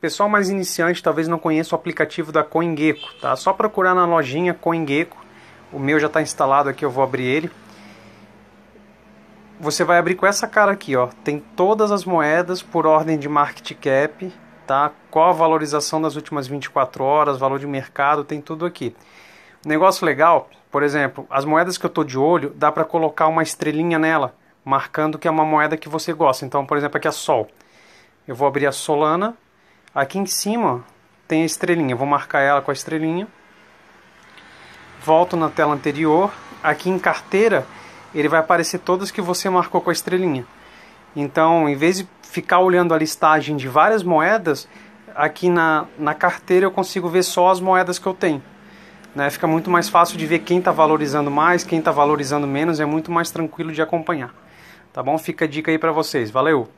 Pessoal mais iniciante talvez não conheça o aplicativo da CoinGecko, tá? Só procurar na lojinha CoinGecko. O meu já está instalado aqui, eu vou abrir ele. Você vai abrir com essa cara aqui, ó. Tem todas as moedas por ordem de market cap, tá? Qual a valorização das últimas 24 horas, valor de mercado, tem tudo aqui. negócio legal, por exemplo, as moedas que eu tô de olho, dá para colocar uma estrelinha nela, marcando que é uma moeda que você gosta. Então, por exemplo, aqui a Sol. Eu vou abrir a Solana, Aqui em cima tem a estrelinha. Vou marcar ela com a estrelinha. Volto na tela anterior. Aqui em carteira, ele vai aparecer todas que você marcou com a estrelinha. Então, em vez de ficar olhando a listagem de várias moedas, aqui na, na carteira eu consigo ver só as moedas que eu tenho. Né? Fica muito mais fácil de ver quem está valorizando mais, quem está valorizando menos, é muito mais tranquilo de acompanhar. Tá bom? Fica a dica aí para vocês. Valeu!